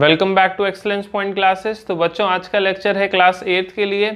welcome back to excellence point classes तो बच्चों आज का लेक्चर है क्लास एट्थ के लिए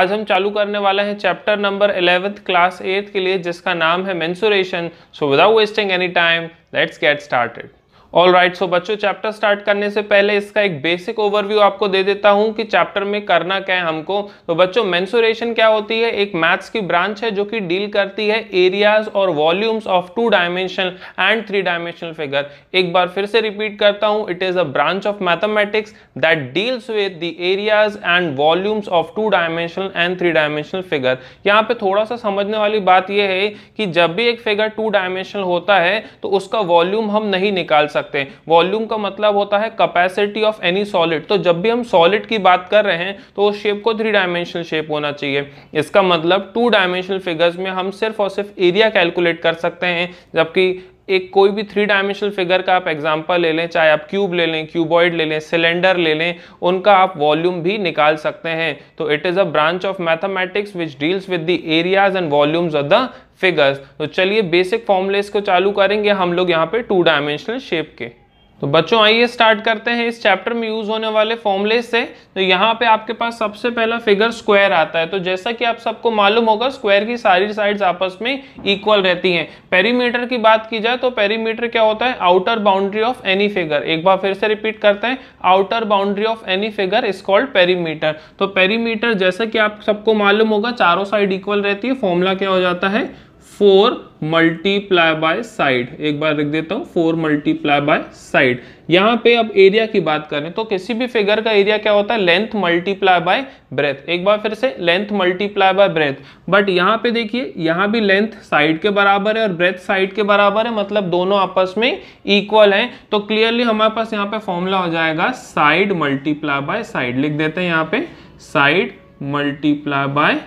आज हम चालू करने वाले हैं chapter number eleventh class eighth के लिए जिसका नाम है mensuration so without wasting any time let's get started all right so बच्चों चैप्टर स्टार्ट करने से पहले इसका एक बेसिक ओवरव्यू आपको दे देता हूं कि चैप्टर में करना क्या है हमको तो बच्चों मेंसुरेशन क्या होती है एक मैथ्स की ब्रांच है जो कि डील करती है एरियाज और volumes of two dimensional and three dimensional figure एक बार फिर से रिपीट करता हूं it is a branch of mathematics that deals with the areas and volumes of two dimensional and three dimensional figure यहाँ पे थोड़ा सा समझने वाली बात यह है कि जब भी एक फिगर टू डायमेंशनल होता है तो उसका वॉल्यूम हम नहीं निकाल सकते सकते हैं वॉल्यूम का मतलब होता है कैपेसिटी ऑफ एनी सॉलिड तो जब भी हम सॉलिड की बात कर रहे हैं तो उस शेप को थ्री डायमेंशनल शेप होना चाहिए इसका मतलब टू डायमेंशनल फिगर्स में हम सिर्फ और सिर्फ एरिया कैलकुलेट कर सकते हैं जबकि एक कोई भी थ्री डायमेंशनल फिगर का आप एग्जाम्पल ले लें चाहे आप क्यूब ले लें क्यूबॉइड ले लें सिलेंडर ले लें उनका आप वॉल्यूम भी निकाल सकते हैं तो it is a branch of mathematics which deals with the areas and volumes of the figures तो चलिए बेसिक फॉर्मुलेस को चालू करेंगे हम लोग यहाँ पे टू डायमेंशनल शेप के तो बच्चों आइए स्टार्ट करते हैं इस चैप्टर में यूज होने वाले फॉर्मुले से तो यहाँ पे आपके पास सबसे पहला फिगर स्क्वायर आता है तो जैसा कि आप सबको मालूम होगा स्क्वायर की सारी साइड्स आपस में इक्वल रहती हैं पेरीमीटर की बात की जाए तो पेरीमीटर क्या होता है outer boundary of any figure एक बार फिर से रिपीट करते हैं outer boundary of any figure is called perimeter तो पेरीमीटर जैसा कि आप सबको मालूम होगा चारों साइड इक्वल रहती है फॉर्मूला क्या हो जाता है फोर मल्टीप्लाई बाय साइड एक बार लिख देता हूँ फोर मल्टीप्लाई बाय साइड यहाँ पे अब एरिया की बात करें तो किसी भी फिगर का एरिया क्या होता है लेंथ मल्टीप्लाई बाय ब्रेथ एक बार फिर से length multiply by breadth but यहाँ पे देखिए यहाँ भी लेंथ साइड के बराबर है और ब्रेथ साइड के बराबर है मतलब दोनों आपस में इक्वल हैं तो क्लियरली हमारे पास यहाँ पे फॉर्मूला हो जाएगा साइड मल्टीप्लाई बाय साइड लिख देते हैं यहाँ पे साइड मल्टीप्लाई बाय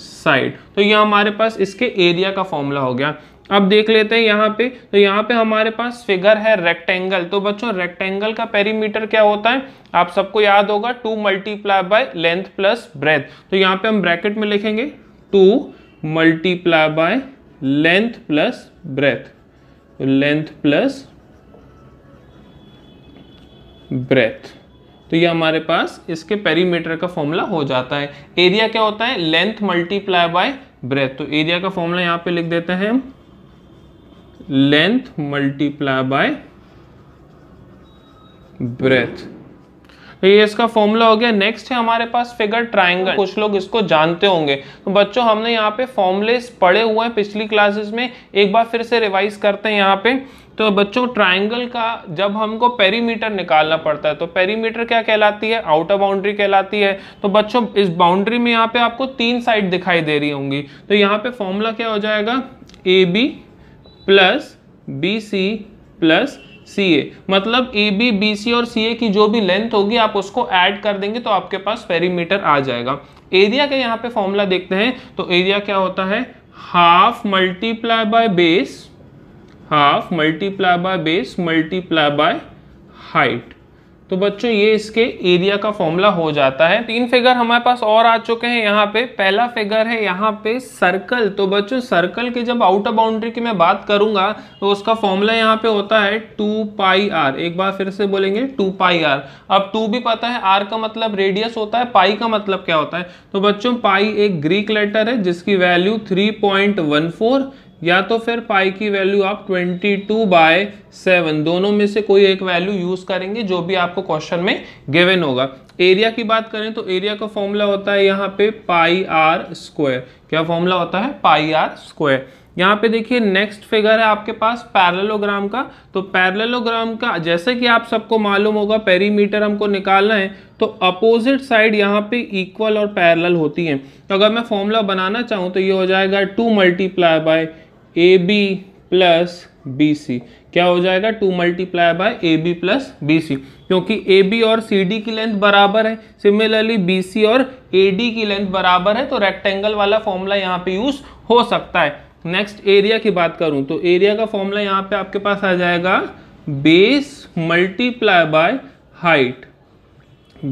साइड तो ये हमारे पास इसके एरिया का फॉर्मूला हो गया अब देख लेते हैं यहाँ पे तो यहाँ पे हमारे पास फिगर है रेक्टेंगल तो बच्चों रेक्टेंगल का पेरीमीटर क्या होता है आप सबको याद होगा two multiply by length plus breadth तो यहाँ पे हम ब्रैकेट में लिखेंगे two multiply by length plus breadth length plus breadth तो ये हमारे पास इसके पेरीमीटर का फॉर्मूला हो जाता है एरिया क्या होता है लेंथ मल्टीप्लाई बाय ब्रेथ तो एरिया का फॉर्मूला यहाँ पे लिख देते हैं लेंथ मल्टीप्लाई बाय ब्रेथ तो ये इसका फॉर्मूला हो गया नेक्स्ट है हमारे पास फिगर ट्राइंगल कुछ लोग इसको जानते होंगे तो बच्चों हमने यहाँ पे फॉर्मुलेस पढ़े हुए हैं पिछली क्लासेस में एक बार फिर से रिवाइज करते हैं यहाँ पे तो बच्चों ट्राइंगल का जब हमको पेरीमीटर निकालना पड़ता है तो पेरीमीटर क्या कहलाती है आउटर बाउंड्री कहलाती है तो बच्चों इस बाउंड्री में यहाँ पे आपको तीन साइड दिखाई दे रही होंगी तो यहाँ पे फॉर्मूला क्या हो जाएगा A B plus B C plus C A मतलब ए बी बी सी और सी ए की जो भी लेंथ होगी आप उसको ऐड कर देंगे तो आपके पास पेरीमीटर आ जाएगा एरिया का यहाँ पे फॉर्मूला देखते हैं तो एरिया क्या होता है half multiply by base half multiply by base multiply by height तो बच्चों ये इसके एरिया का फॉर्मूला हो जाता है तीन फिगर हमारे पास और आ चुके हैं यहाँ पे पहला फिगर है यहाँ पे सर्कल तो बच्चों सर्कल के जब आउटर बाउंड्री की मैं बात करूंगा तो उसका फॉर्मूला यहाँ पे होता है टू पाई आर एक बार फिर से बोलेंगे टू पाई आर अब टू भी पता है आर का मतलब रेडियस होता है पाई का मतलब क्या होता है तो बच्चों पाई एक ग्रीक लेटर है जिसकी value three point one four या तो फिर पाई की वैल्यू आप 22 टू बाय सेवन दोनों में से कोई एक वैल्यू यूज़ करेंगे जो भी आपको क्वेश्चन में गिवन होगा एरिया की बात करें तो एरिया का फॉर्मूला होता है यहाँ पे पाई आर स्क्वायर क्या फॉर्मूला होता है पाई आर स्क्वायर यहाँ पे देखिए नेक्स्ट फिगर है आपके पास पैरलोग्राम का तो पैरलोग्राम का जैसे कि आप सबको मालूम होगा पेरीमीटर हमको निकालना है तो अपोजिट साइड यहाँ पे इक्वल और पैरेलल होती है तो अगर मैं फॉर्मूला बनाना चाहूँ तो ये हो जाएगा two multiply by A B plus B C क्या हो जाएगा two multiply by A B plus B C क्योंकि ए बी और सी डी की लेंथ बराबर है सिमिलरली बी सी और ए डी की लेंथ बराबर है तो रेक्टेंगल वाला फॉर्मूला यहाँ पे यूज हो सकता है नेक्स्ट एरिया की बात करूँ तो एरिया का फॉर्मूला यहाँ पे आपके पास आ जाएगा base multiply by height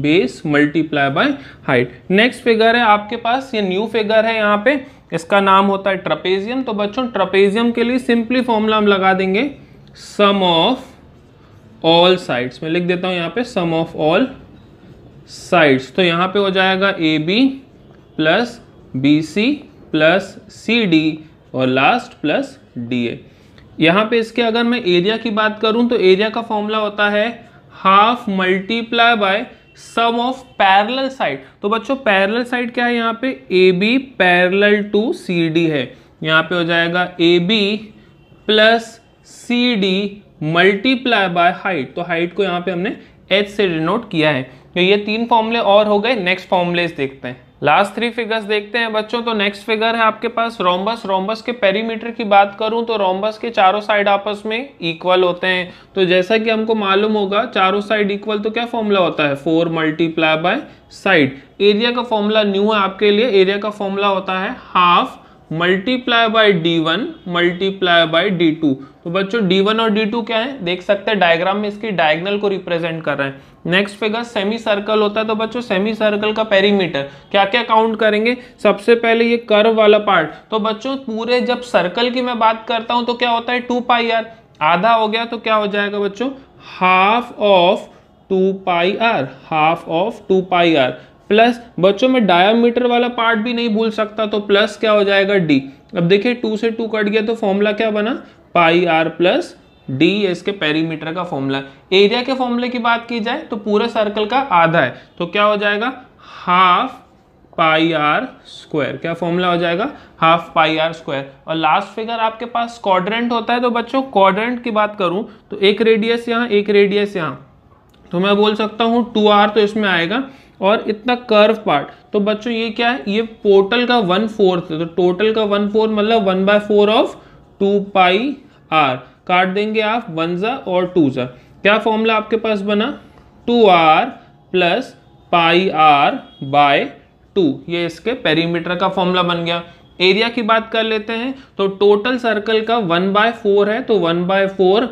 base multiply by height next figure है आपके पास ये न्यू फिगर है यहाँ पे इसका नाम होता है ट्रपेजियम तो बच्चों ट्रपेजियम के लिए सिंपली फॉर्मूला हम लगा देंगे सम ऑफ ऑल साइड्स मैं लिख देता हूँ यहाँ पे सम ऑफ ऑल साइड्स तो यहाँ पे हो जाएगा A B plus B C plus C D और लास्ट प्लस डी ए यहाँ पे इसके अगर मैं एरिया की बात करूँ तो एरिया का फॉर्मूला होता है half multiply by sum of parallel side तो बच्चों पैरेलल साइड क्या है यहाँ पे A B parallel to C D है यहाँ पे हो जाएगा A B plus C D multiply by height तो हाइट को यहाँ पे हमने एच से डिनोट किया है तो ये तीन फॉर्मूले और हो गए नेक्स्ट फॉर्मूलेज देखते हैं लास्ट थ्री फिगर्स देखते हैं बच्चों तो नेक्स्ट फिगर है आपके पास रोम्बस रोम्बस के पेरीमीटर की बात करूं तो रोम्बस के चारों साइड आपस में इक्वल होते हैं तो जैसा कि हमको मालूम होगा चारों साइड इक्वल तो क्या फॉर्मूला होता है four multiply by side area का फॉर्मूला न्यू है आपके लिए एरिया का फॉर्मूला होता है half multiply by D one multiply by D two तो बच्चों डी वन और डी टू क्या है देख सकते हैं डायग्राम में इसकी डायगनल को रिप्रेजेंट कर रहे हैं नेक्स्ट फिगर सेमी सर्कल होता है तो बच्चों सेमी सर्कल का पेरीमीटर क्या क्या काउंट करेंगे सबसे पहले ये कर्व वाला पार्ट तो बच्चों पूरे जब सर्कल की मैं बात करता हूं तो क्या होता है टू पाई आर आधा हो गया तो क्या हो जाएगा बच्चों half of two pi r half of two pi r plus बच्चों में डायामीटर वाला पार्ट भी नहीं भूल सकता तो प्लस क्या हो जाएगा डी अब देखिए टू से टू कट गया तो फॉर्मूला क्या बना पाई आर प्लस डी इसके पेरीमीटर का फॉर्मूला एरिया के फॉर्मूले की बात की जाए तो पूरे सर्कल का आधा है तो क्या हो जाएगा हाफ पाई आर स्क्वायर क्या फॉर्मूला हो जाएगा हाफ पाई आर स्क्वायर और लास्ट फिगर आपके पास क्वाड्रेंट होता है तो बच्चों क्वाड्रेंट की बात करूं तो एक रेडियस यहाँ एक रेडियस यहाँ तो मैं बोल सकता हूँ टू आर तो इसमें आएगा और इतना कर्व पार्ट तो बच्चों ये क्या है ये पोर्टल का वन फोर्थ तो टोटल का वन फोर्थ मतलब one by four of two pi r काट देंगे आप वन ज़ा और टू ज़ा क्या फॉर्मूला आपके पास बना two r plus pi r by two ये इसके पेरीमीटर का फॉर्मूला बन गया एरिया की बात कर लेते हैं तो टोटल सर्कल का वन बाय फोर है तो one by four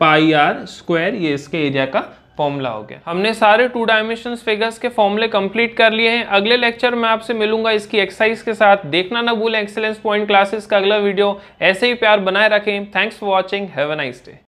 pi r square ये इसके एरिया का फॉर्मूला हो गया हमने सारे टू डायमेंशन फिगर्स के फॉर्मूले कंप्लीट कर लिए हैं अगले लेक्चर में आपसे मिलूंगा इसकी एक्सरसाइज के साथ देखना ना भूलें एक्सेलेंस पॉइंट क्लासेस का अगला वीडियो ऐसे ही प्यार बनाए रखें thanks for watching have a nice day